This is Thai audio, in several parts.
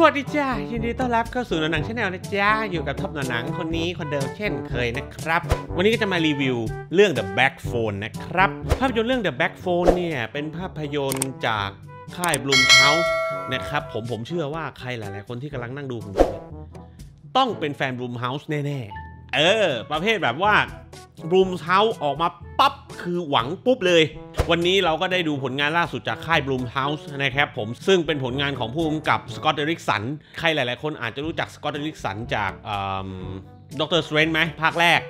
สวัสดีจ้า ยินดีต้อนรับเข้าสู่หนังชาแนลนะจ้าอยู่กับท็อปหนังคนนี้คนเดิมเช่นเคยนะครับ วันนี้ก็จะมารีวิวเรื่อง The Back Phone นะครับ ภาพยนตร์เรื่อง The Back Phone เนี่ยเป็นภาพยนตร์จากค่ายบลูมเฮาส์นะครับผมผมเชื่อว่าใครหลายๆคนที่กำลังนั่งดูผมอยู่ต้องเป็นแฟนบลูมเฮาส์แน่ๆเออประเภทแบบว่าบลูมเฮาส์ออกมาปั๊บคือหวังปุ๊บเลยวันนี้เราก็ได้ดูผลงานล่าสุดจาก ค่ายบลูมเฮาส์นะครับผม ซึ่งเป็นผลงานของผู้กำกับสกอตเดริกสันใครหลายๆคนอาจจะรู้จักสกอตเดริกสันจากด็อกเตอร์สเตรนไหมภาคแรก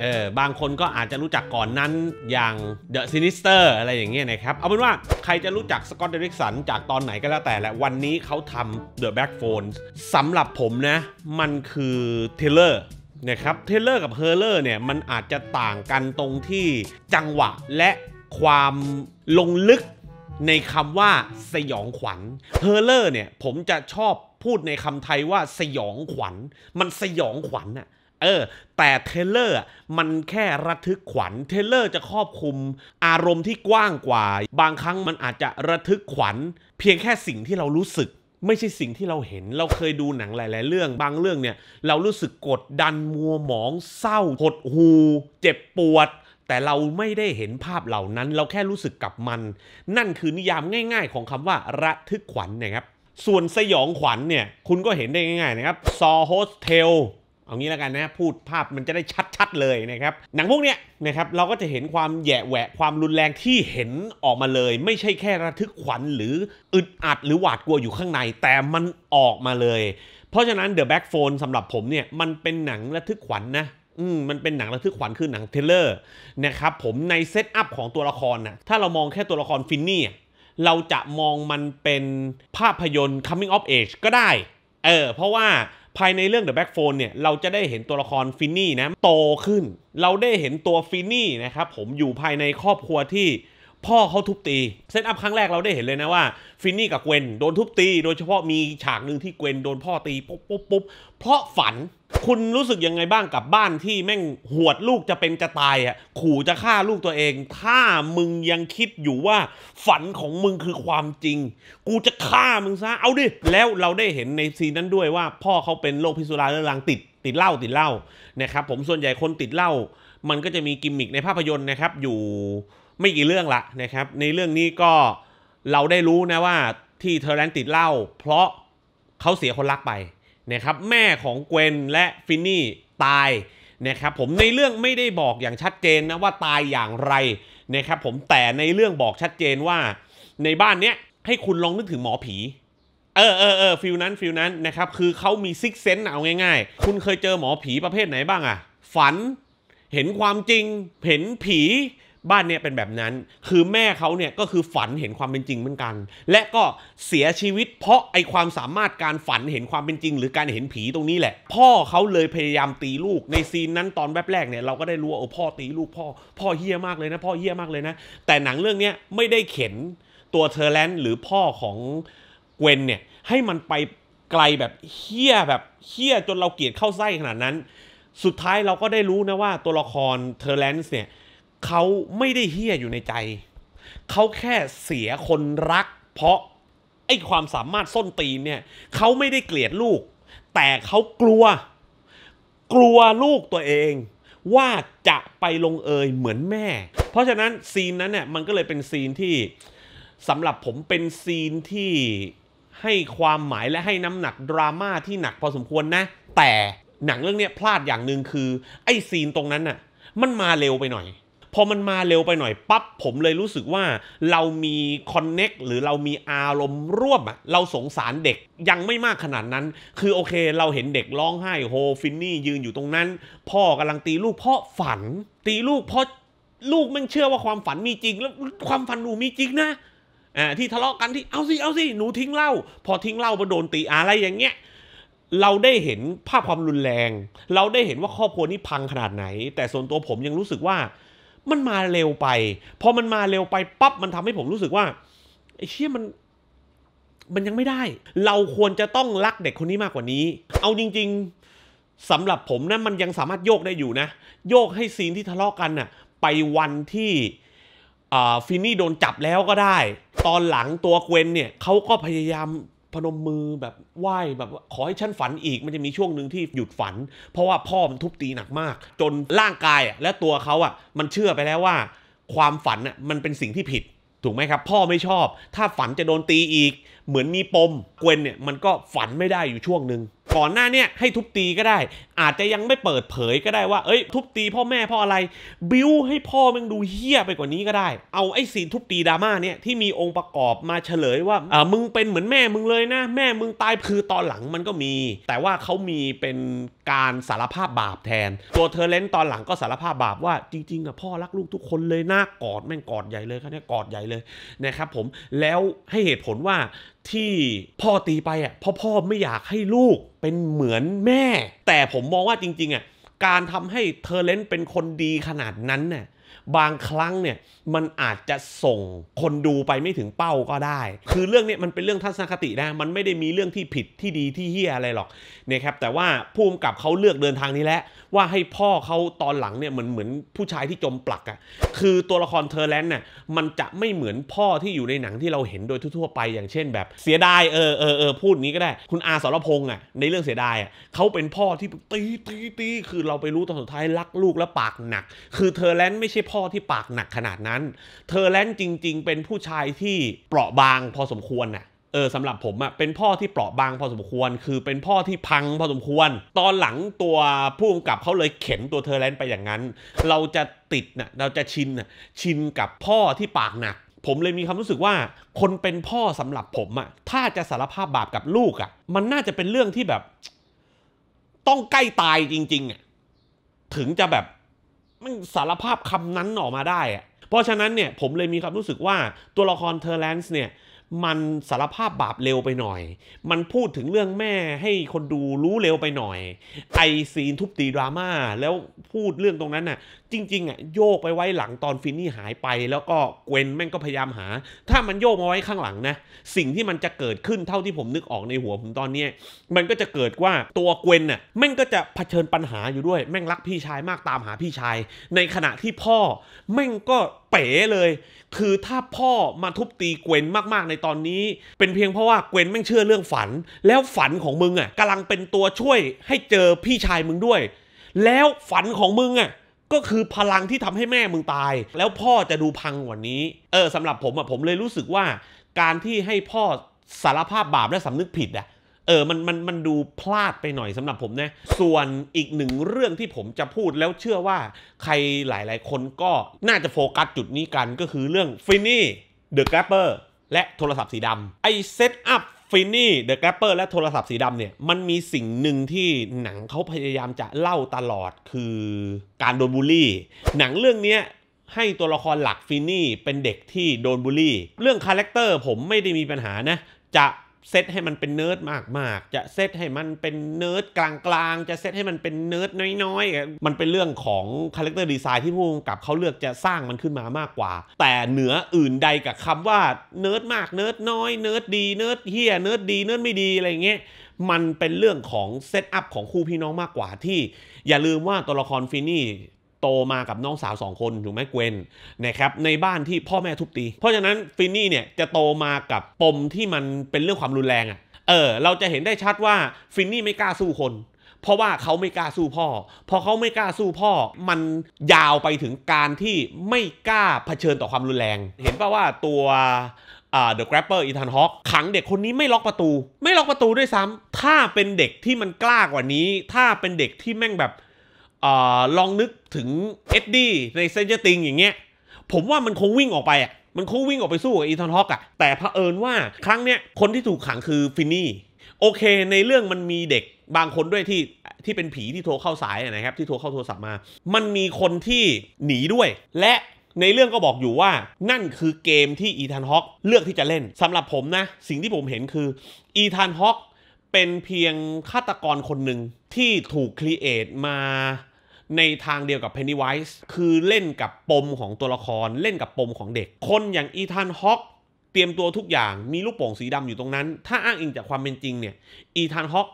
เออบางคนก็อาจจะรู้จักก่อนนั้นอย่าง The Sinister อะไรอย่างเงี้ยนะครับ เอาเป็นว่าใครจะรู้จักสกอตเดริกสันจากตอนไหนก็แล้วแต่แหละวันนี้เขาทำ The Back p h o n e สำหรับผมนะ มันคือเทเลอร์นะครับเทเลอร์กับเฮอร์เลอร์เนี่ยมันอาจจะต่างกันตรงที่จังหวะและความลงลึกในคำว่าสยองขวัญเฮอร์เลอร์เนี่ยผมจะชอบพูดในคำไทยว่าสยองขวัญ มันสยองขวัญอะเออแต่เทเลอร์มันแค่ระทึกขวัญ เทเลอร์จะครอบคลุมอารมณ์ที่กว้างกว่า บางครั้งมันอาจจะระทึกขวัญ เพียงแค่สิ่งที่เรารู้สึก ไม่ใช่สิ่งที่เราเห็น เราเคยดูหนังหลาย ๆ เรื่องบางเรื่องเนี่ยเรารู้สึกกดดันมัวหมอง เศร้าหดหูเจ็บปวดแต่เราไม่ได้เห็นภาพเหล่านั้นเราแค่รู้สึกกับมัน นั่นคือนิยามง่ายๆ ของคำว่าระทึกขวัญนนะครับส่วนสยองขวัญเนี่ยคุณก็เห็นได้ง่ายๆนะครับซอโฮสเทลเอางี้แล้วกันนะพูดภาพมันจะได้ชัดๆเลยนะครับหนังพวกเนี้ยนะครับเราก็จะเห็นความแย่แหวะความรุนแรงที่เห็นออกมาเลย ไม่ใช่แค่ระทึกขวัญ หรืออึดอัดหรือหวาดกลัวอยู่ข้างในแต่มันออกมาเลย เพราะฉะนั้น The Back Phone สำหรับผมเนี่ยมันเป็นหนังระทึกขวัญนนะอืมมันเป็นหนังระทึกขวัญคือหนังเทเลอร์นะครับ ผมในเซตอัพของตัวละครนะถ้าเรามองแค่ตัวละครฟินนี่เราจะมองมันเป็นภาพยนตร์ coming of age ก็ได้ เออ เพราะว่าภายในเรื่อง The Back Phone เนี่ย เราจะได้เห็นตัวละครฟินนี่นะ โตขึ้น เราได้เห็นตัวฟินนี่นะครับ ผมอยู่ภายในครอบครัวที่พ่อเขาทุบตีเซตอัพครั้งแรกเราได้เห็นเลยนะว่าฟินนี่กับเกวนโดนทุบตี โดยเฉพาะมีฉากหนึ่งที่เกวนโดนพ่อตีปุ๊บปุ๊บปุ๊บเพราะฝันคุณรู้สึกยังไงบ้างกับบ้านที่แม่ง หวดลูกจะเป็นจะตายอ่ะขู่จะฆ่าลูกตัวเอง ถ้ามึงยังคิดอยู่ว่า ฝันของมึงคือความจริง กูจะฆ่ามึงซะ เอาดิ แล้วเราได้เห็นในซีนนั้นด้วยว่าพ่อเขาเป็นโรคพิษสุราเรื้อรังติดติดเหล้าติดเหล้านะครับผมส่วนใหญ่คนติดเหล้ามันก็จะมีกิมมิคในภาพยนตร์นะครับอยู่ไม่กี่เรื่องละนะครับ ในเรื่องนี้ก็เราได้รู้นะว่าที่เทอร์แลนติดเหล้าเพราะเขาเสียคนรักไปนะครับแม่ของเกวนและฟินนี่ตายนะครับผมในเรื่องไม่ได้บอกอย่างชัดเจนนะว่าตายอย่างไรนะครับผมแต่ในเรื่องบอกชัดเจนว่า ในบ้านเนี้ยให้คุณลองนึกถึงหมอผี เออเออเออฟิลนั้นฟิลนั้นนะครับคือเขามีซิกเซนต์เอาง่ายๆ คุณเคยเจอหมอผีประเภทไหนบ้างอะฝัน เห็นความจริง เห็นผีบ้านเนี่ยเป็นแบบนั้น คือแม่เขาเนี่ยก็คือฝันเห็นความเป็นจริงเหมือนกัน และก็เสียชีวิตเพราะไอความสามารถการฝันเห็นความเป็นจริงหรือการเห็นผีตรงนี้แหละ พ่อเขาเลยพยายามตีลูกในซีนนั้นตอนแวบบแรกเนี่ยเราก็ได้รู้ว่าโอ้พ่อตีลูกพ่อพ่อเฮี้ยมากเลยนะพ่อเฮี้ยมากเลยนะ แต่หนังเรื่องเนี้ยไม่ได้เข็นตัวเทอร์แลนด์หรือพ่อของเกวนเนี่ยให้มันไปไกลแบบเฮี้ยแบบเฮี้ยจนเราเกลียดเข้าไส้ขนาดนั้น สุดท้ายเราก็ได้รู้นะว่าตัวละครเทอร์แลนด์เนี่ยเขาไม่ได้เฮี้ยอยู่ในใจ เขาแค่เสียคนรัก เพราะไอ้ความสามารถส้นตีนเนี่ยเขาไม่ได้เกลียดลูก แต่เขากลัวกลัวลูกตัวเอง ว่าจะไปลงเอยเหมือนแม่ เพราะฉะนั้นซีนนั้นเนี่ยมันก็เลยเป็นซีนที่สำหรับผมเป็นซีนที่ให้ความหมายและให้น้ำหนักดราม่าที่หนักพอสมควรนะ แต่หนังเรื่องนี้พลาดอย่างหนึ่งคือ ไอ้ซีนตรงนั้นน่ะมันมาเร็วไปหน่อยพอมันมาเร็วไปหน่อยปั๊บ ผมเลยรู้สึกว่าเรามีคอนเน็กหรือเรามีอารมณ์ร่วมอะเราสงสารเด็กยังไม่มากขนาดนั้น คือโอเค เราเห็นเด็กร้องไห้โฮฟินนี่ยืนอยู่ตรงนั้น พ่อกำลังตีลูกเพราะฝันตีลูกเพราะลูกมันเชื่อว่าความฝันมีจริง แล้วความฝันหนูมีจริงนะอ่าที่ทะเลาะกันที่เอาสิเอาสิ หนูทิ้งเหล้าพอทิ้งเหล้ามาโดนตีอะไรอย่างเงี้ยเราได้เห็นภาพความรุนแรง เราได้เห็นว่าครอบครัวนี้พังขนาดไหน แต่ส่วนตัวผมยังรู้สึกว่ามันมาเร็วไป พอมันมาเร็วไปปั๊บมันทำให้ผมรู้สึกว่าไอ้เชี่ยมันมันยังไม่ได้ เราควรจะต้องรักเด็กคนนี้มากกว่านี้ เอาจริงๆสำหรับผมนะ มันยังสามารถโยกได้อยู่นะโยกให้ซีนที่ทะเลาะกกันนะ่ะไปวันที่ฟินนี่โดนจับแล้วก็ได้ ตอนหลังตัวเกวนเนี่ยเขาก็พยายามพนมมือแบบไหว้แบบขอให้ฉันฝันอีก มันจะมีช่วงหนึ่งที่หยุดฝัน เพราะว่าพ่อมันทุบตีหนักมาก จนร่างกายและตัวเขาอ่ะมันเชื่อไปแล้วว่า ความฝันอ่ะมันเป็นสิ่งที่ผิด ถูกไหมครับ พ่อไม่ชอบ ถ้าฝันจะโดนตีอีกเหมือนมีปมเกวนเนี่ยมันก็ฝันไม่ได้อยู่ช่วงหนึ่ง ก่อนหน้าเนี่ย ให้ทุบตีก็ได้ อาจจะยังไม่เปิดเผยก็ได้ว่าเอ้ยทุบตีพ่อแม่พ่ออะไร บิ้วให้พ่อมึงดูเฮี้ยไปกว่านี้ก็ได้ เอาไอ้สีทุบตีดราม่าเนี่ยที่มีองค์ประกอบมาเฉลยว่า อ่ามึงเป็นเหมือนแม่มึงเลยนะแม่มึงตายคือตอนหลังมันก็มี แต่ว่าเขามีเป็นการสารภาพบาปแทน ตัวเธอเลนตอนหลังก็สารภาพบาปว่าจริงๆ่ะพ่อรักลูกทุกคนเลยหน้ากอดแม่งกอดใหญ่เลยครับเนี่ยกอดใหญ่เลยนะครับผม แล้วให้เหตุผลว่าที่พ่อตีไปอ่ะเพราะพ่อไม่อยากให้ลูกเป็นเหมือนแม่ แต่ผมมองว่าจริงๆอ่ะการทำให้เทอเลนต์เป็นคนดีขนาดนั้นน่ะบางครั้งเนี่ยมันอาจจะส่งคนดูไปไม่ถึงเป้าก็ได้ คือเรื่องนี้มันเป็นเรื่องทัศนคตินะมันไม่ได้มีเรื่องที่ผิดที่ดีที่เฮี้ยอะไรหรอกเนี่ยครับแต่ว่าภูมิกับเขาเลือกเดินทางนี้แหละว่าให้พ่อเขาตอนหลังเนี่ยเหมือนเหมือนผู้ชายที่จมปลักอะ่ะคือตัวละครเทอร์แลนด์น่ะมันจะไม่เหมือนพ่อที่อยู่ในหนังที่เราเห็นโดยทั่วไป อย่างเช่น แบบ เสียดายเออเออเออพูดนี้ก็ได้ คุณอาสรพงษ์อ่ะในเรื่องเสียดายอ่ะเขาเป็นพ่อที่ตีตีตีคือเราไปรู้ตอนสุดท้ายรักลูกและปากหนักคือเทอร์แลนด์ไม่ใช่ช่พ่อที่ปากหนักขนาดนั้นเทอแลน์จริงๆ เป็นผู้ชายที่เปราะบางพอสมควรน่ะเออสำหรับผมอะเป็นพ่อที่เปราะบางพอสมควร คือเป็นพ่อที่พังพอสมควร ตอนหลังตัว ผู้กำกับเขาเลยเข็นตัวเธอแลนไปอย่างนั้น เราจะติดนะเราจะชินนะชินกับพ่อที่ปากหนักผมเลยมีความรู้สึกว่า คนเป็นพ่อสำหรับผมอะถ้าจะสารภาพบาปกับลูกอะมันน่าจะเป็นเรื่องที่แบบ ต้องใกล้ตายจริงๆอะถึงจะแบบมันสารภาพคำนั้นออกมาได้ เพราะฉะนั้นเนี่ย ผมเลยมีความรู้สึกว่าตัวละครเทอร์แลนซ์เนี่ย มันสารภาพบาปเร็วไปหน่อย มันพูดถึงเรื่องแม่ให้คนดูรู้เร็วไปหน่อยไอซีนทุบตีดราม่าแล้วพูดเรื่องตรงนั้นน่ะจริงๆอ่ะโยกไปไว้หลังตอนฟินนี่หายไป แล้วก็เกวนแม่งก็พยายามหา ถ้ามันโยกมาไว้ข้างหลังนะสิ่งที่มันจะเกิดขึ้นเท่าที่ผมนึกออกในหัวผมตอนนี้มันก็จะเกิดว่าตัวเกวนน่ะแม่งก็จะเผชิญปัญหาอยู่ด้วย แม่งรักพี่ชายมากตามหาพี่ชาย ในขณะที่พ่อแม่งก็เป๋เลย คือถ้าพ่อมาทุบตีเกวนมากๆในตอนนี้เป็นเพียงเพราะว่าเกวนแม่งเชื่อเรื่องฝัน แล้วฝันของมึงอ่ะกำลังเป็นตัวช่วยให้เจอพี่ชายมึงด้วย แล้วฝันของมึงอ่ะก็คือพลังที่ทำให้แม่มึงตาย แล้วพ่อจะดูพังกว่านี้ เออสำหรับผมอะผมเลยรู้สึกว่าการที่ให้พ่อสารภาพบาปและสำนึกผิดอะเออมันมันมันดูพลาดไปหน่อยสำหรับผมนะส่วนอีกหนึ่งเรื่องที่ผมจะพูดแล้วเชื่อว่าใครหลาย ๆคนก็น่าจะโฟกัสจุดนี้กันก็คือเรื่องฟินนี่เดอะแกรปเปอร์และโทรศัพท์สีดำไอเซตอัพฟินนี่เดอะแกรปเปอร์และโทรศัพท์สีดำเนี่ยมันมีสิ่งหนึ่งที่หนังเขาพยายามจะเล่าตลอดคือการโดนบูลลี่ หนังเรื่องนี้ให้ตัวละครหลักฟินนี่เป็นเด็กที่โดนบูลลี่ เรื่องคาแรคเตอร์ผมไม่ได้มีปัญหานะจะเซตให้มันเป็นเนิร์ดมากๆ จะเซตให้มันเป็นเนิร์ดกลางๆ จะเซตให้มันเป็นเนิร์ดน้อยๆ มันเป็นเรื่องของคาแรคเตอร์ดีไซน์ที่ผู้กำกับเขาเลือกจะสร้างมันขึ้นมามากกว่า แต่เหนืออื่นใดกับคำว่า เนิร์ดมากเนิร์ดน้อย เนิร์ดดี เนิร์ดเฮียเนิร์ดดี เนิร์ดไม่ดีอะไรเงี้ย มันเป็นเรื่องของเซตอัพของคู่พี่น้องมากกว่าที่อย่าลืมว่าตัวละครฟินี่โตมากับน้องสาวสองคนถูกไหมเกวนนะครับในบ้านที่พ่อแม่ทุบตีเพราะฉะนั้นฟินนี่เนี่ยจะโตมากับปมที่มันเป็นเรื่องความรุนแรงอะ่ะเออ เราจะเห็นได้ชัดว่าฟินนี่ไม่กล้าสู้คน เพราะว่าเขาไม่กล้าสู้พ่อพอเขาไม่กล้าสู้พ่อมันยาวไปถึงการที่ไม่กล้าเผชิญต่อความรุนแรง เห็นป่าว่าตัวเดอะแกรปเปอร์อีธานฮอคขังเด็กคนนี้ไม่ล็อกประตู ไม่ล็อกประตูด้วยซ้ำ ถ้าเป็นเด็กที่มันกล้ากว่านี้ ถ้าเป็นเด็กที่แม่งแบบอ ลองนึกถึงเอ็ดดี้ในเซนเจอร์ติงอย่างเงี้ย ผมว่ามันคงวิ่งออกไปอ่ะมันคงวิ่งออกไปสู้กับอีธานฮอกอ่ะแต่เผอิญว่า ครั้งเนี้ย คนที่ถูกขังคือฟินนี่โอเค ในเรื่องมันมีเด็กบางคนด้วยที่ ที่เป็นผีที่โทรเข้าสายนะครับที่โทรเข้าโทรศัพท์มา มันมีคนที่หนีด้วย และในเรื่องก็บอกอยู่ว่านั่นคือเกมที่อีธานฮอกเลือกที่จะเล่นสำหรับผมนะ สิ่งที่ผมเห็นคืออีธานฮอกเป็นเพียงฆาตกรคนหนึ่งที่ถูกครีเอทมาในทางเดียวกับ Pennywise คือเล่นกับปมของตัวละครเล่นกับปมของเด็กคนอย่างอีธานฮอกเตรียมตัวทุกอย่างมีลูกโป่งสีดำอยู่ตรงนั้นถ้าอ้างอิงจากความเป็นจริงเนี่ยอีธานฮอก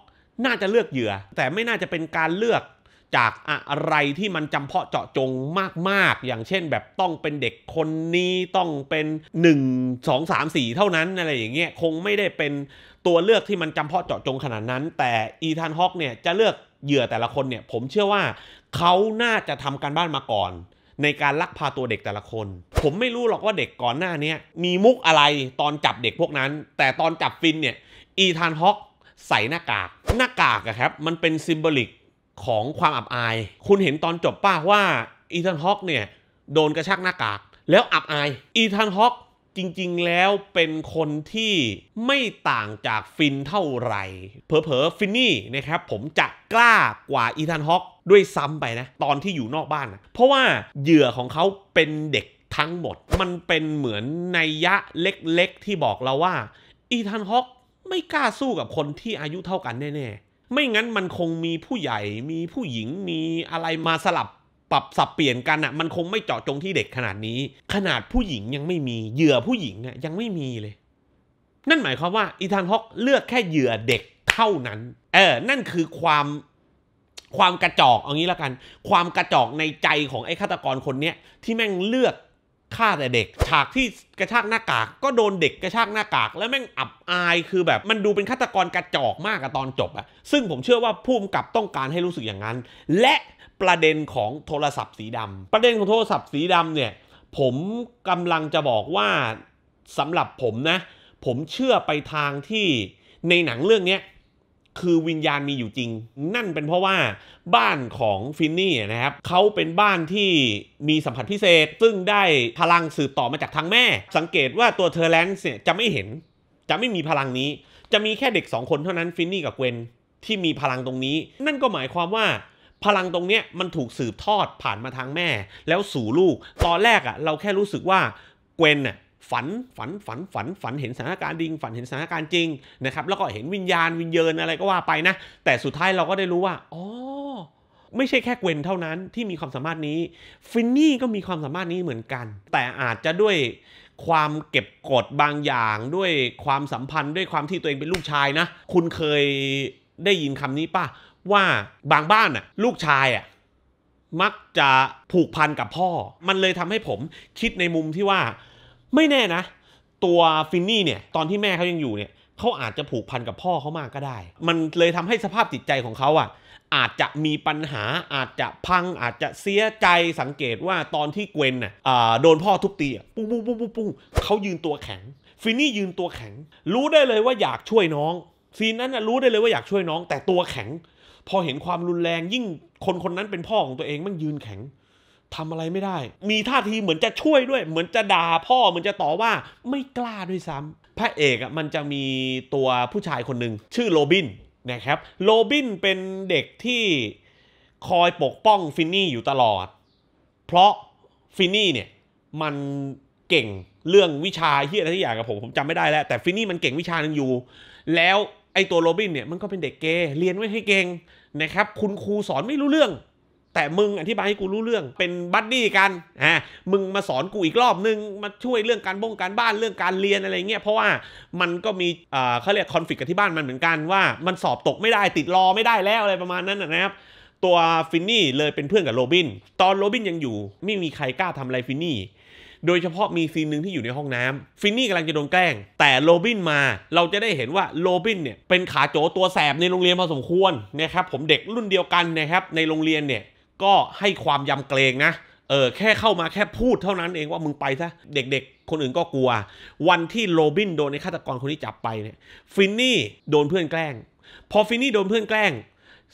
น่าจะเลือกเหยื่อ แต่ไม่น่าจะเป็นการเลือกจากอะไรที่มันจำเพาะเจาะจงมากๆ อย่างเช่นแบบต้องเป็นเด็กคนนี้ต้องเป็น 1 2 3 4 เท่านั้นอะไรอย่างเงี้ยคงไม่ได้เป็นตัวเลือกที่มันจำเพาะเจาะจงขนาดนั้น แต่อีธานฮอกเนี่ยจะเลือกเหยื่อแต่ละคนเนี่ยผมเชื่อว่าเขาน่าจะทำการบ้านมาก่อน ในการลักพาตัวเด็กแต่ละคน ผมไม่รู้หรอกว่าเด็กก่อนหน้านี้มีมุกอะไรตอนจับเด็กพวกนั้น แต่ตอนจับฟินเนี่ยอีธานฮอกใส่หน้ากากหน้ากากอะครับมันเป็นซิมบลิกของความอับอายคุณเห็นตอนจบป้าว่าอีธานฮอกเนี่ยโดนกระชากหน้ากากแล้วอับอายอีธานฮอกจริงๆ แล้วเป็นคนที่ไม่ต่างจากฟินเท่าไหร่เผลอๆฟินนี่นะครับผมจะกล้ากว่าอีธานฮอกด้วยซ้ำไปนะ ตอนที่อยู่นอกบ้านนะเพราะว่าเหยื่อของเขาเป็นเด็กทั้งหมดมันเป็นเหมือนนัยยะเล็กๆที่บอกเราว่า อีธานฮอกไม่กล้าสู้กับคนที่อายุเท่ากันแน่ๆไม่งั้นมันคงมีผู้ใหญ่มีผู้หญิงมีอะไรมาสลับปรับสับเปลี่ยนกันอะ่ะ มันคงไม่เจาะจงที่เด็กขนาดนี้ ขนาดผู้หญิงยังไม่มี เหยื่อผู้หญิงอะ่ะยังไม่มีเลย นั่นหมายความว่าอีธานฮอกเลือกแค่เหยื่อเด็กเท่านั้นเออนั่นคือความความกระจอกเอางี้ละกัน ความกระจอกในใจของไอ้ฆาตกรคนเนี้ยที่แม่งเลือกฆ่าแต่เด็ก ฉากที่กระชากหน้ากากก็โดนเด็กกระชากหน้ากาก แล้วแม่งอับอายคือแบบ มันดูเป็นฆาตกรกระจอกมากอะตอนจบอะซึ่งผมเชื่อว่าผู้กกับต้องการให้รู้สึกอย่างนั้น และประเด็นของโทรศัพท์สีดำประเด็นของโทรศัพท์สีดำเนี่ยผมกำลังจะบอกว่า สำหรับผมนะ ผมเชื่อไปทางที่ในหนังเรื่องนี้คือวิญญาณมีอยู่จริง นั่นเป็นเพราะว่าบ้านของฟินนี่นะครับเขาเป็นบ้านที่มีสัมผัสพิเศษ ซึ่งได้พลังสืบต่อมาจากทางแม่ สังเกตว่าตัวเทอร์แลนซ์เนี่ยจะไม่เห็นจะไม่มีพลังนี้ จะมีแค่เด็ก2คนเท่านั้น ฟินนี่กับเกวนที่มีพลังตรงนี้ นั่นก็หมายความว่าพลังตรงเนี้ยมันถูกสืบทอดผ่านมาทางแม่ แล้วสู่ลูก ตอนแรกอะ่ะ เราแค่รู้สึกว่าเกวนน่ะฝันฝันฝันฝันฝันเห็นสถานการณ์จริง ฝันเห็นสถานการณ์จริงนะครับ แล้วก็เห็นวิญญาณวิญเยินอะไรก็ว่าไปนะ แต่สุดท้ายเราก็ได้รู้ว่าอ๋อไม่ใช่แค่เกวนเท่านั้นที่มีความสามารถนี้ฟินนี่ก็มีความสามารถนี้เหมือนกันแต่อาจจะด้วยความเก็บกดบางอย่างด้วยความสัมพันธ์ด้วยความที่ตัวเองเป็นลูกชายนะ คุณเคยได้ยินคำนี้ป่ะว่าบางบ้านอ่ะลูกชายอ่ะมักจะผูกพันกับพ่อ มันเลยทำให้ผมคิดในมุมที่ว่าไม่แน่นะ ตัวฟินนี่เนี่ยตอนที่แม่เขายังอยู่เนี่ยเขาอาจจะผูกพันกับพ่อเขามากก็ได้ มันเลยทำให้สภาพจิตใจของเขาอ่ะอาจจะมีปัญหาอาจจะพัง อาจจะเสียใจสังเกตว่าตอนที่เกวนน่ะโดนพ่อทุบตีปุ้งปุ้งปุ้งปุ้งปุ้งเขายืนตัวแข็ง ฟินนี่ยืนตัวแข็ง รู้ได้เลยว่าอยากช่วยน้องซีนนั้นรู้ได้เลยว่าอยากช่วยน้อง แต่ตัวแข็งพอเห็นความรุนแรงยิ่งคนคนนั้นเป็นพ่อของตัวเอง มันยืนแข็ง ทำอะไรไม่ได้ มีท่าทีเหมือนจะช่วยด้วย เหมือนจะด่าพ่อ เหมือนจะต่อว่าไม่กล้าด้วยซ้ำพระเอกอ่ะมันจะมีตัวผู้ชายคนหนึ่งชื่อโรบินนะครับโรบินเป็นเด็กที่คอยปกป้องฟินนี่อยู่ตลอด เพราะฟินนี่เนี่ยมันเก่งเรื่องวิชาเฮียอะไรที่อยากกับผมผมจำไม่ได้แล้ว แต่ฟินนี่มันเก่งวิชานึงอยู่แล้วไอตัวโรบินเนี่ยมันก็เป็นเด็กเกย์เรียนไว้ให้เก่งนะครับคุณครูสอนไม่รู้เรื่อง แต่มึงอธิบายให้กูรู้เรื่องเป็นบัดดี้กันอ่ะมึงมาสอนกูอีกรอบนึงมาช่วยเรื่องการบงการบ้านเรื่องการเรียนอะไรเงี้ยเพราะว่ามันก็มีเขาเรียกคอนฟ lict กับที่บ้านมันเหมือนกันว่า มันสอบตกไม่ได้ติดรอไม่ได้แล้วอะไรประมาณนั้นนะครับ ตัวฟินนี่เลยเป็นเพื่อนกับโรบิน ตอนโรบินยังอยู่ไม่มีใครกล้าทำอะไรฟินนี่โดยเฉพาะมีซีนหนึ่งที่อยู่ในห้องน้ำ ฟินนี่กำลังจะโดนแกล้ง แต่โรบินมาเราจะได้เห็นว่า โรบินเนี่ยเป็นขาโจตัวแสบในโรงเรียนพอสมควรนะครับผมเด็กรุ่นเดียวกันนะครับ ในโรงเรียนเนี่ยก็ให้ความยำเกรงนะเออแค่เข้ามาแค่พูดเท่านั้นเองว่ามึงไปซะเด็กๆคนอื่นก็กลัว วันที่โรบินโดนในฆาตกรคนนี้จับไปเนี่ยฟินนี่โดนเพื่อนแกล้ง พอฟินนี่โดนเพื่อนแกล้ง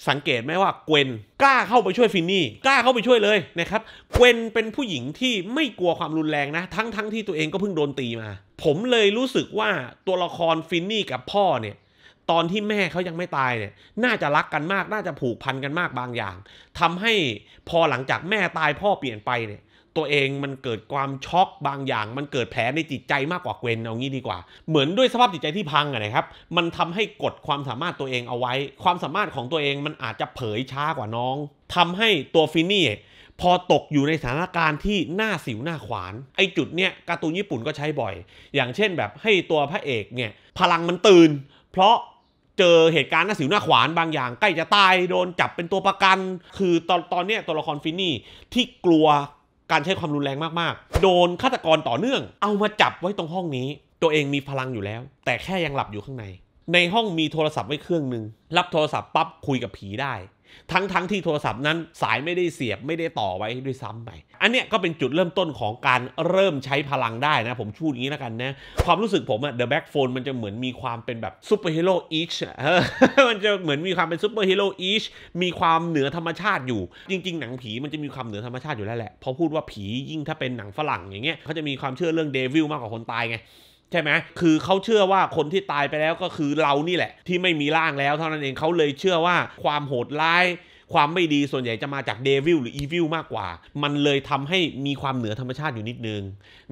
สังเกตไหมว่าเกวนกล้าเข้าไปช่วยฟินนี่กล้าเข้าไปช่วยเลยนะครับเกวนเป็นผู้หญิงที่ไม่กลัวความรุนแรงนะ ทั้งทั้งที่ตัวเองก็เพิ่งโดนตีมา ผมเลยรู้สึกว่าตัวละครฟินนี่กับพ่อเนี่ยตอนที่แม่เขายังไม่ตายเนี่ยน่าจะรักกันมากน่าจะผูกพันกันมากบางอย่าง ทำให้พอหลังจากแม่ตายพ่อเปลี่ยนไปเนี่ยตัวเองมันเกิดความช็อกบางอย่าง มันเกิดแผลในจิตใจมากกว่าเกวนเอางี้ดีกว่า เหมือนด้วยสภาพจิตใจที่พังอะนะครับมันทำให้กดความสามารถตัวเองเอาไว้ ความสามารถของตัวเองมันอาจจะเผยช้ากว่าน้อง ทำให้ตัวฟินนี่ พอตกอยู่ในสถานการณ์ที่หน้าสิวหน้าขวาน ไอจุดเนี้ยการ์ตูนญี่ปุ่นก็ใช้บ่อย อย่างเช่น แบบให้ตัวพระเอกเนี่ยพลังมันตื่นเพราะเจอเหตุการณ์หน้าสิวหน้าขวานบางอย่างใกล้จะตายโดนจับเป็นตัวประกันคือตอนตอนเนี้ยตัวละครฟินนี่ที่กลัวการใช้ความรุนแรงมากๆ โดนฆาตกรต่อเนื่อง เอามาจับไว้ตรงห้องนี้ ตัวเองมีพลังอยู่แล้ว แต่แค่ยังหลับอยู่ข้างใน ในห้องมีโทรศัพท์ไว้เครื่องหนึ่งรับโทรศัพท์ปั๊บคุยกับผีได้ทั้งทั้งที่โทรศัพท์นั้นสายไม่ได้เสียบไม่ได้ต่อไว้ด้วยซ้ำไปอันเนี้ยก็เป็นจุดเริ่มต้นของการเริ่มใช้พลังได้นะ ผมชูดอย่างี้แล้วกันนะความรู้สึกผมอะ The Back Phone มันจะเหมือนมีความเป็นแบบซูเปอร์ฮีโร่อีชมันจะเหมือนมีความเป็นซูเปอร์ฮีโร่อีชมีความเหนือธรรมชาติอยู่ จริงๆ หนังผีมันจะมีความเหนือธรรมชาติอยู่แล้วแหละพอพูดว่าผียิ่งถ้าเป็นหนังฝรั่งอย่างเงี้ยเขาจะมีความเชื่อเรื่องเดวิลมากกว่าคนตายไงใช่ไหม คือเขาเชื่อว่าคนที่ตายไปแล้วก็คือเรานี่แหละ ที่ไม่มีร่างแล้ว เท่านั้นเองเขาเลยเชื่อว่าความโหดร้าย ความไม่ดีส่วนใหญ่จะมาจากเดวิลหรืออีวิลมากกว่า มันเลยทำให้มีความเหนือธรรมชาติอยู่นิดนึง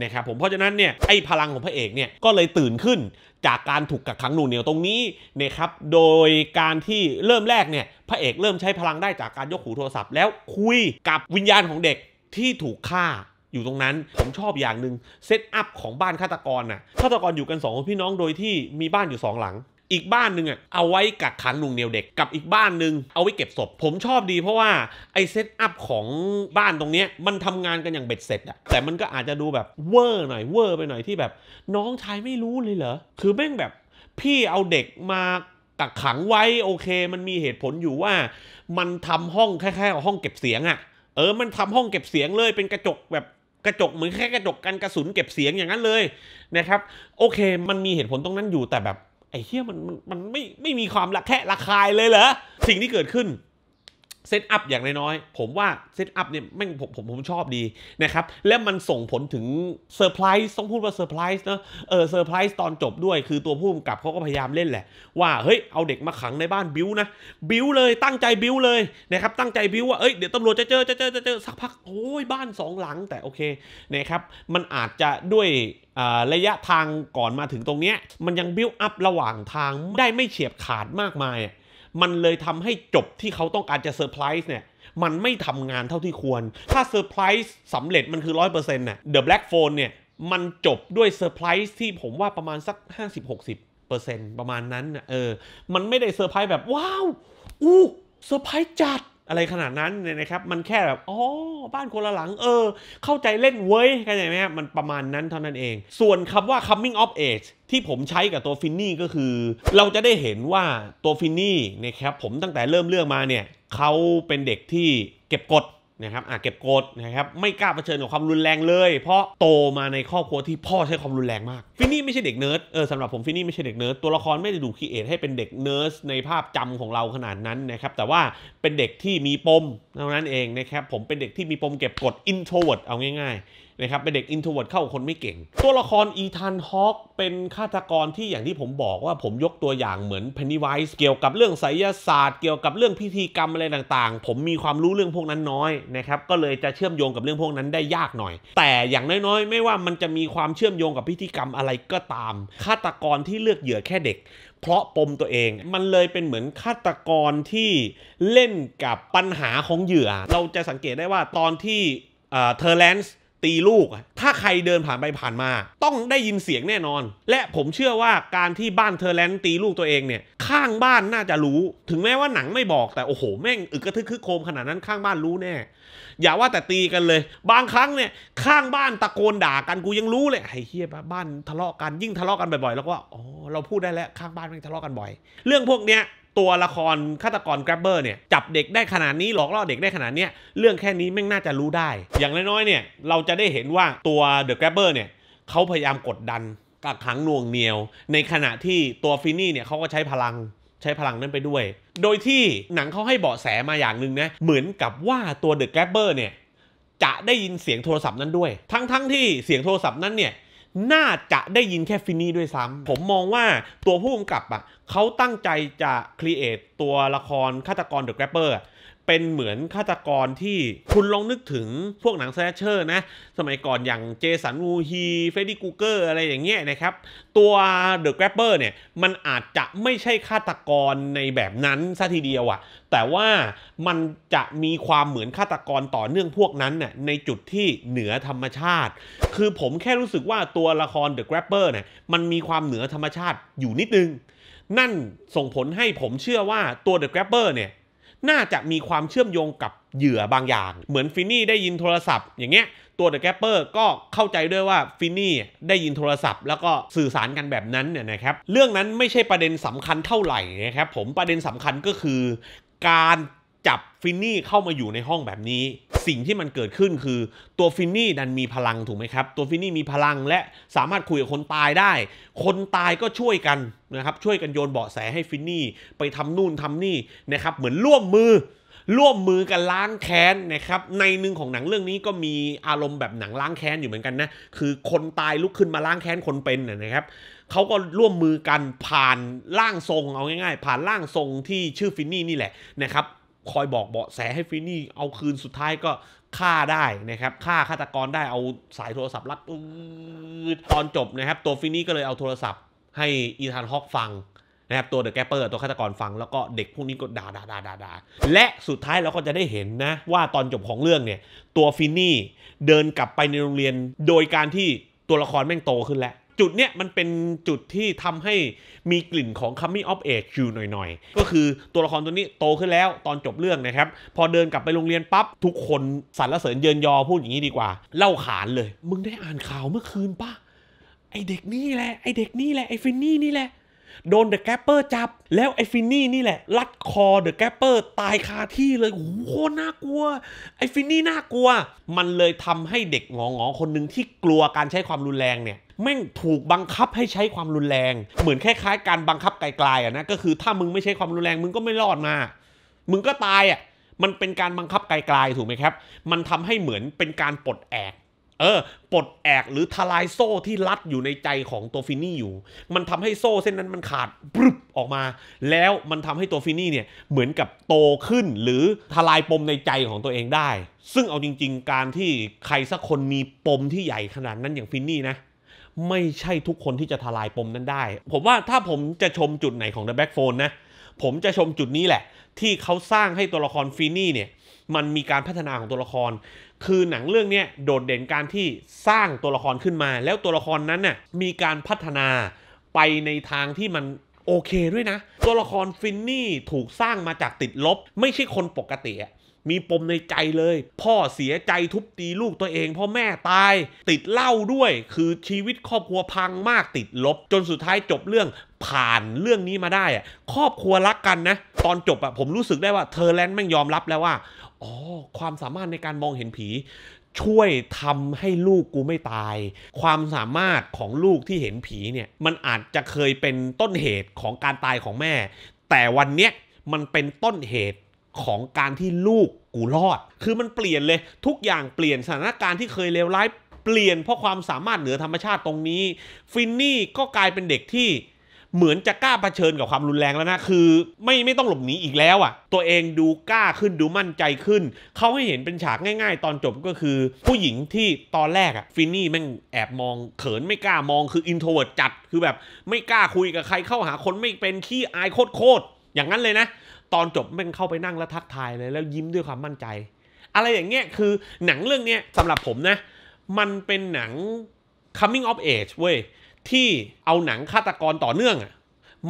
นะครับผม เพราะฉะนั้นเนี่ยไอ้พลังของพระเอกเนี่ยก็เลยตื่นขึ้นจากการถูกกักขังหนูเหนียวตรงนี้นะครับ โดยการที่เริ่มแรกเนี่ยพระเอกเริ่มใช้พลังได้จากการยกหูโทรศัพท์แล้วคุยกับวิญญาณของเด็กที่ถูกฆ่าอยู่ตรงนั้นผมชอบอย่างหนึ่งเซตอัพของบ้านฆาตกรน่ะฆาตกรอยู่กันสองคนพี่น้องโดยที่มีบ้านอยู่สองหลัง อีกบ้านหนึ่งอ่ะเอาไว้กักขังนุ่งเนียวเด็กกับอีกบ้านหนึ่งเอาไว้เก็บศพผมชอบดีเพราะว่าไอเซตอัพของบ้านตรงเนี้ยมันทำงานกันอย่างเบ็ดเสร็จอ่ะแต่มันก็อาจจะดูแบบเวอร์หน่อยเวอร์ไปหน่อยที่แบบ น้องชายไม่รู้เลยเหรอคือแม่งแบบ พี่เอาเด็กมากักขังไว้โอเค มันมีเหตุผลอยู่ว่า มันทำห้องแค่ๆห้องเก็บเสียงอ่ะเออมันทำห้องเก็บเสียงเลยเป็นกระจกแบบกระจกเหมือนแค่กระจกกันกระสุนเก็บเสียงอย่างนั้นเลยนะครับ โอเคมันมีเหตุผลตรงนั้นอยู่แต่แบบไอ้เฮี้ยมันมันมันไม่ไม่มีความระแคะระคายเลยเหรอ สิ่งที่เกิดขึ้นเซตอัพอย่างน้อยๆ ผมว่าเซตอัพเนี่ยแม่งผมผมผมชอบดีนะครับ แล้วมันส่งผลถึงเซอร์ไพรส์ต้องพูดว่าเซอร์ไพรส์นะเออเซอร์ไพรส์ตอนจบด้วยคือตัวผู้กำกับเขาก็พยายามเล่นแหละว่า เฮ้ย เอาเด็กมาขังในบ้านบิวนะบิวเลยตั้งใจบิวเลยนะครับตั้งใจบิวว่าเอ้ยเดี๋ยวตำรวจจะเจอจะเจอจะเจอสักพัก โอ้ยบ้านสองหลังแต่โอเคนะครับมันอาจจะด้วยระยะทางก่อนมาถึงตรงเนี้ยมันยังบิวอัพระหว่างทางได้ไม่เฉียบขาดมากมายมันเลยทำให้จบที่เขาต้องการจะเซอร์ไพรส์เนี่ย มันไม่ทำงานเท่าที่ควร ถ้าเซอร์ไพรส์สำเร็จมันคือร้อยเปอร์เซ็นต์น่ะเดอะแบล็กโฟนเนี่ย มันจบด้วยเซอร์ไพรส์ที่ผมว่าประมาณสัก 50-60%ปอร์์เซ็นตประมาณนั้นนะเออ มันไม่ได้เซอร์ไพรส์แบบว้าว อู้ เซอร์ไพรส์จัดอะไรขนาดนั้นเนี่ยนะครับมันแค่แบบอ๋อบ้านคนละหลังเออ เข้าใจเล่นเว้ยเข้าใจไหมครับมันประมาณนั้นเท่านั้นเอง ส่วนคำว่า coming of age ที่ผมใช้กับตัวฟินนี่ก็คือ เราจะได้เห็นว่าตัวฟินนี่นะครับผมตั้งแต่เริ่มเรื่องมาเนี่ยเขาเป็นเด็กที่เก็บกดนะครับ อ่ะเก็บกด นะครับ ไม่กล้าเผชิญกับความรุนแรงเลย เพราะโตมาในครอบครัวที่พ่อใช้ความรุนแรงมาก ฟินนี่ไม่ใช่เด็กเนิร์ดเออสำหรับผมฟินนี่ไม่ใช่เด็กเนิร์ดตัวละครไม่ได้ดูคดเอทให้เป็นเด็กเนิร์ดในภาพจำของเราขนาดนั้นนะครับ แต่ว่าเป็นเด็กที่มีปมเท่านั้นเองนะครับ ผมเป็นเด็กที่มีปมเก็บกดอินโทรเวิร์ดเอาง่าย ๆนะครับเป็นเด็กอินโทรเวิร์ดเข้าคนไม่เก่งตัวละครอีธานฮอคเป็นฆาตกรที่อย่างที่ผมบอกว่า ผมยกตัวอย่างเหมือนเพนนีไวส์เกี่ยวกับเรื่องไสยศาสตร์ เกี่ยวกับเรื่องพิธีกรรมอะไรต่างๆ ผมมีความรู้เรื่องพวกนั้นน้อยนะครับก็เลยจะเชื่อมโยงกับเรื่องพวกนั้นได้ยากหน่อย แต่อย่างน้อยๆไม่ว่ามันจะมีความเชื่อมโยงกับพิธีกรรมอะไรก็ตามฆาตกรที่เลือกเหยื่อแค่เด็ก เพราะปมตัวเองมันเลยเป็นเหมือนฆาตกรที่เล่นกับปัญหาของเหยื่อ เราจะสังเกตได้ว่าตอนที่เทอร์แลนส์ตีลูกถ้าใครเดินผ่านไปผ่านมา ต้องได้ยินเสียงแน่นอน และผมเชื่อว่าการที่บ้านเทอร์แลนด์ตีลูกตัวเองเนี่ยข้างบ้านน่าจะรู้ถึงแม้ว่าหนังไม่บอกแต่โอ้โหแม่งอึกระทึกคึกโคมขนาดนั้นข้างบ้านรู้แน่อย่าว่าแต่ตีกันเลย บางครั้งเนี่ยข้างบ้านตะโกนด่ากันกูยังรู้เลยไอ้เฮียบ้านทะเลาะกันยิ่งทะเลาะกันบ่อยๆแล้วก็อ๋อเราพูดได้แล้วข้างบ้านแม่งทะเลาะกันบ่อย เรื่องพวกเนี้ยตัวละครฆาตกรแกร็บเบอร์เนี่ยจับเด็กได้ขนาดนี้ หลอกล่อเด็กได้ขนาดนี้เรื่องแค่นี้แม่งน่าจะรู้ได้ อย่างน้อยๆเนี่ยเราจะได้เห็นว่าตัวเดอะแกร็บเบอร์เนี่ยเขาพยายามกดดันกักขังน่วงเหนียว ในขณะที่ตัวฟินนี่เนี่ยเขาก็ใช้พลังใช้พลังนั้นไปด้วย โดยที่หนังเขาให้เบาะแสมาอย่างหนึ่งนะเหมือนกับว่าตัวเดอะแกร็บเบอร์เนี่ยจะได้ยินเสียงโทรศัพท์นั้นด้วยทั้งๆทที่เสียงโทรศัพท์นั้นเนี่ยน่าจะได้ยินแค่ฟินนี่ด้วยซ้ำ ผมมองว่าตัวผู้กำกับอ่ะเขาตั้งใจจะครีเอทตัวละครฆาตกรเดอะแกรปเปอร์เป็นเหมือนฆาตกรที่คุณลองนึกถึงพวกหนังแซชเชอร์นะ สมัยก่อนอย่างเจสันวูฮีเฟดดี้กูเกอร์อะไรอย่างเงี้ยนะครับ ตัวเดอะแกรปเปอร์เนี่ย มันอาจจะไม่ใช่ฆาตกรในแบบนั้นซะทีเดียวอะแต่ว่ามันจะมีความเหมือนฆาตกรต่อเนื่องพวกนั้นน่ยในจุดที่เหนือธรรมชาติ คือผมแค่รู้สึกว่าตัวละครเดอะแกรปเปอร์เนี่ยมันมีความเหนือธรรมชาติอยู่นิดนึง นั่นส่งผลให้ผมเชื่อว่าตัวเดอะแกรปเปอร์เนี่ยน่าจะมีความเชื่อมโยงกับเหยื่อบางอย่าง เหมือนฟินนี่ได้ยินโทรศัพท์ อย่างเงี้ย ตัวเดอะแกปเปอร์ก็เข้าใจด้วยว่าฟินนี่ได้ยินโทรศัพท์ แล้วก็สื่อสารกันแบบนั้นเนี่ยนะครับ เรื่องนั้นไม่ใช่ประเด็นสำคัญเท่าไหร่นะครับผมประเด็นสำคัญก็คือการจับฟินนี่เข้ามาอยู่ในห้องแบบนี้ สิ่งที่มันเกิดขึ้นคือ ตัวฟินนี่ดันมีพลังถูกไหมครับ ตัวฟินนี่มีพลังและสามารถคุยกับคนตายได้ คนตายก็ช่วยกันนะครับ ช่วยกันโยนเบาะแสให้ฟินนี่ไปทำนู่นทำนี่นะครับ เหมือนร่วมมือ ร่วมมือกันล้างแค้นนะครับ ในหนึ่งของหนังเรื่องนี้ก็มีอารมณ์แบบหนังล้างแค้นอยู่เหมือนกันนะคือคนตายลุกขึ้นมาล้างแค้นคนเป็นนะครับเขาก็ร่วมมือกันผ่านร่างทรงเอาง่าย ๆ ผ่านร่างทรงที่ชื่อฟินนี่นี่แหละนะครับคอยบอกเบาะแสให้ฟินนี่เอาคืนสุดท้ายก็ฆ่าได้นะครับฆ่าฆาตกรได้เอาสายโทรศัพท์ลัดตอนจบนะครับ ตัวฟินนี่ก็เลยเอาโทรศัพท์ ให้อีธานฮอกฟังนะครับตัวเดอะแกปเปอร์ตัวฆาตกรฟัง แล้วก็เด็กพวกนี้ก็ด่าด่าด่าด่าดาและสุดท้ายเราก็จะได้เห็นนะว่าตอนจบของเรื่องเนี่ย ตัวฟินนี่เดินกลับไปในโรงเรียนโดยการที่ตัวละครแม่งโตขึ้นแล้วจุดเนี้ยมันเป็นจุดที่ทำให้มีกลิ่นของ coming of age อยู่หน่อยๆ ก็คือตัวละครตัวนี้โตขึ้นแล้วตอนจบเรื่องนะครับ พอเดินกลับไปโรงเรียนปับ๊บ ทุกคนสรรเสริญเยินยอพูดอย่างนี้ดีกว่า เล่าขานเลย มึงได้อ่านข่าวเมื่อคืนปะไอเด็กนี่แหละไอเด็กนี่แหละ ไอฟินนี่นี่แหละโดนเดอะแกปเปอร์จับ แล้วไอ้ฟินนี่นี่แหละ ลัดคอเดอะแกปเปอร์ตายคาที่เลยโอ้โหน่ากลัวไอ้ฟินนี่น่ากลัว มันเลยทำให้เด็กงองๆคนหนึ่งที่กลัวการใช้ความรุนแรงเนี่ยแม่งถูกบังคับให้ใช้ความรุนแรง เหมือนคล้ายๆ การบังคับไกลๆอ่ะนะก็คือถ้ามึงไม่ใช้ความรุนแรงมึงก็ไม่รอดมา มึงก็ตายอ่ะมันเป็นการบังคับไกลๆถูกไหมครับ มันทำให้เหมือนเป็นการปลดแอกเออปลดแอกหรือทลายโซ่ที่รัดอยู่ในใจของตัวฟินนี่อยู่ มันทำให้โซ่เส้นนั้นมันขาดปรึบออกมา แล้วมันทำให้ตัวฟินนี่เนี่ยเหมือนกับโตขึ้นหรือทลายปมในใจของตัวเองได้ ซึ่งเอาจริงๆการที่ใครสักคนมีปมที่ใหญ่ขนาดนั้นอย่างฟินนี่นะ ไม่ใช่ทุกคนที่จะทลายปมนั้นได้ ผมว่าถ้าผมจะชมจุดไหนของ The Back Phone นะผมจะชมจุดนี้แหละ ที่เขาสร้างให้ตัวละครฟินนี่เนี่ยมันมีการพัฒนาของตัวละครคือหนังเรื่องนี้โดดเด่นการที่สร้างตัวละครขึ้นมา แล้วตัวละครนั้นน่ะมีการพัฒนาไปในทางที่มันโอเคด้วยนะ ตัวละครฟินนี่ถูกสร้างมาจากติดลบ ไม่ใช่คนปกติมีปมในใจเลย พ่อเสียใจทุบตีลูกตัวเอง พ่อแม่ตาย ติดเหล้าด้วยคือชีวิตครอบครัวพังมากติดลบจนสุดท้ายจบเรื่องผ่านเรื่องนี้มาได้ครอบครัวรักกันนะตอนจบอะผมรู้สึกได้ว่าเธอแลนด์แม่งยอมรับแล้วว่าอ๋อความสามารถในการมองเห็นผี ช่วยทำให้ลูกกูไม่ตาย ความสามารถของลูกที่เห็นผีเนี่ย มันอาจจะเคยเป็นต้นเหตุของการตายของแม่ แต่วันเนี้ยมันเป็นต้นเหตุของการที่ลูกกูรอด คือมันเปลี่ยนเลย ทุกอย่างเปลี่ยนสถานการณ์ที่เคยเลวร้ายเปลี่ยน เพราะความสามารถเหนือธรรมชาติตรงนี้ ฟินนี่ก็กลายเป็นเด็กที่เหมือนจะกล้าเผชิญกับความรุนแรงแล้วนะคือ ไม่ไม่ต้องหลบหนีอีกแล้วอะ่ะ ตัวเองดูกล้าขึ้นดูมั่นใจขึ้น เขาให้เห็นเป็นฉากง่ายๆ ตอนจบก็คือผู้หญิงที่ตอนแรกอะ่ะฟินนี่แม่งแอบมองเขินไม่กล้ามองคืออินโทรเวิร์ดจัด คือแบบไม่กล้าคุยกับใครเข้าหาคนไม่เป็นขี้อายโคตรๆอย่างนั้นเลยนะ ตอนจบแม่งเข้าไปนั่ง แล้วทักทายเลยแล้วยิ้มด้วยความมั่นใจ อะไรอย่างเงี้ยคือหนังเรื่องเนี้ยสำหรับผมนะมันเป็นหนัง coming of age เว้ยที่เอาหนังฆาตกรต่อเนื่อง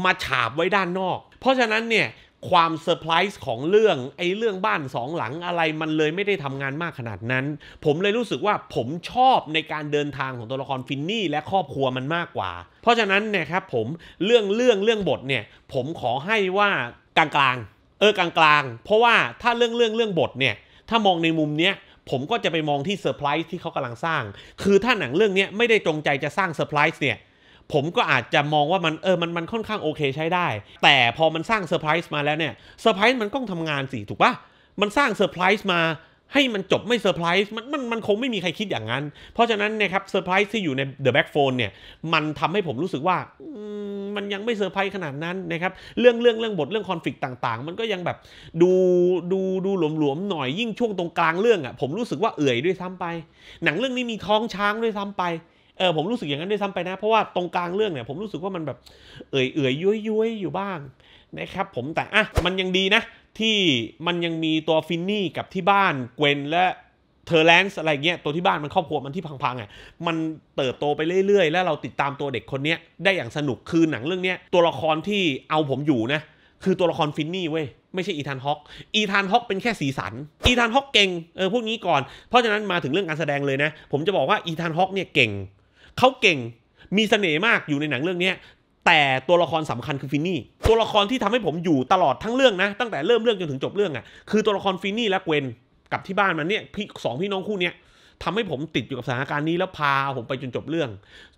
มาฉาบไว้ด้านนอก เพราะฉะนั้นเนี่ยความเซอร์ไพรส์ของเรื่องไอ้เรื่องบ้านสองหลังอะไรมันเลยไม่ได้ทำงานมากขนาดนั้นผมเลยรู้สึกว่าผมชอบในการเดินทางของตัวละครฟินนี่และครอบครัวมันมากกว่า เพราะฉะนั้นเนี่ยครับผมเรื่องเรื่องเรื่องบทเนี่ยผมขอให้ว่ากลางกลางเออกลางกลางเพราะว่าถ้าเรื่องเรื่องเรื่องบทเนี่ยถ้ามองในมุมเนี้ยผมก็จะไปมองที่เซอร์ไพรส์ที่เขากำลังสร้าง คือถ้าหนังเรื่องนี้ไม่ได้จงใจจะสร้างเซอร์ไพรส์เนี่ย ผมก็อาจจะมองว่ามันเออ มัน มันค่อนข้างโอเคใช้ได้ แต่พอมันสร้างเซอร์ไพรส์มาแล้วเนี่ย เซอร์ไพรส์มันต้องทำงานสิ ถูกปะมันสร้างเซอร์ไพรส์มาให้มันจบไม่เซอร์ไพรส์มันมันมันคงไม่มีใครคิดอย่างนั้น เพราะฉะนั้นนะครับเซอร์ไพรส์ที่อยู่ใน The Back Phone เนี่ยมันทำให้ผมรู้สึกว่ามันยังไม่เซอร์ไพรส์ขนาดนั้นนะครับเรื่องเรื่องเรื่องบทเรื่องคอนฟ lict ต่างๆ มันก็ยังแบบดูดูดูหลวมๆหน่อย ยิ่งช่วงตรงกลางเรื่องอะ่ะผมรู้สึกว่าเอื่อยด้วยซ้ำไป หนังเรื่องนี้มีท้องช้างด้วยซ้ำไปเออผมรู้สึกอย่างนั้นด้วยซ้ำไปนะเพราะว่าตรงกลางเรื่องเนี่ยผมรู้สึกว่ามันแบบ เอื่อยเอื่อยย้วยย้วยอยู่บ้างนะครับผมแต่อ่ะมันยังดีนะที่มันยังมีตัวฟินนี่กับที่บ้านเกวนและเทอร์แลนส์อะไรเงี้ย ตัวที่บ้านมันครอบครัวมันที่พังๆอ่ะมันเติบโตไปเรื่อยๆ แล้วเราติดตามตัวเด็กคนนี้ได้อย่างสนุกคือหนังเรื่องนี้ตัวละครที่เอาผมอยู่นะ คือตัวละครฟินนี่เว้ย ไม่ใช่อีธานฮอกอีธานฮอกเป็นแค่สีสันอีธานฮอกเก่งเออพวกนี้ก่อนเพราะฉะนั้นมาถึงเรื่องการแสดงเลยนะผมจะบอกว่าอีธานฮอกเนี่ยเก่งเขาเก่งมีเสน่ห์มากอยู่ในหนังเรื่องนี้แต่ตัวละครสำคัญคือฟินนี่ตัวละครที่ทำให้ผมอยู่ตลอดทั้งเรื่องนะ ตั้งแต่เริ่มเรื่องจนถึงจบเรื่องอะ่ะคือตัวละครฟินนี่และเกวนกับที่บ้านมันเนี่ยพี่สองพี่น้องคู่เนี้ยทำให้ผมติดอยู่กับสถานการณ์นี้ แล้วพาผมไปจนจบเรื่อง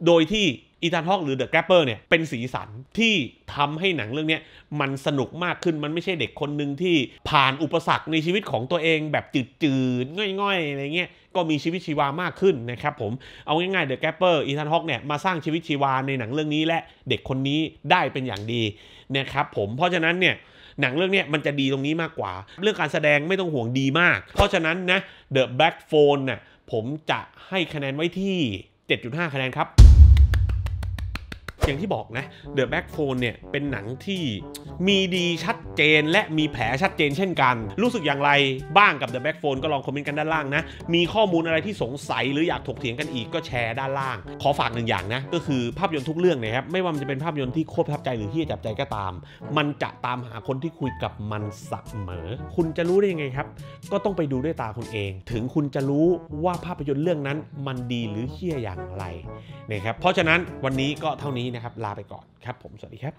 โดยที่อีธานฮอกหรือเดอะแกรปเปอร์เนี่ยเป็นสีสันที่ทำให้หนังเรื่องเนี้ยมันสนุกมากขึ้นมันไม่ใช่เด็กคนหนึ่งที่ผ่านอุปสรรคในชีวิตของตัวเองแบบจืดๆง่อยๆอะไรเงี้ยก็มีชีวิตชีวามากขึ้นนะครับผมเอาง่ายๆเดอะแกปเปอร์อีธานฮอกเนี่ย มาสร้างชีวิตชีวาในหนังเรื่องนี้และเด็กคนนี้ได้เป็นอย่างดีนะครับผม เพราะฉะนั้นเนี่ย หนังเรื่องนี้มันจะดีตรงนี้มากกว่า เรื่องการแสดงไม่ต้องห่วงดีมาก เพราะฉะนั้นนะเดอะแบ็กโฟน n นี่ยผมจะให้คะแนนไว้ที่ 7.5 คะแนนครับอย่างที่บอกนะ The Backbone เนี่ย เป็นหนังที่มีดีชัดเจนและมีแผลชัดเจนเช่นกัน รู้สึกอย่างไรบ้างกับ The Backbone ก็ลองคอมเมนต์กันด้านล่างนะ มีข้อมูลอะไรที่สงสัยหรืออยากถกเถียงกันอีกก็แชร์ด้านล่าง ขอฝากหนึ่งอย่างนะ ก็คือภาพยนตร์ทุกเรื่องนะครับ ไม่ว่ามันจะเป็นภาพยนตร์ที่โคตรประทับใจหรือที่จับใจก็ตาม มันจะตามหาคนที่คุยกับมันเสมอ คุณจะรู้ได้ยังไงครับ ก็ต้องไปดูด้วยตาคุณเอง ถึงคุณจะรู้ว่าภาพยนตร์เรื่องนั้นมันดีหรือเฮี้ยอย่างไรนะครับ เพราะฉะนั้นวันนี้ก็เท่านี้นะครับลาไปก่อนครับผมสวัสดีครับ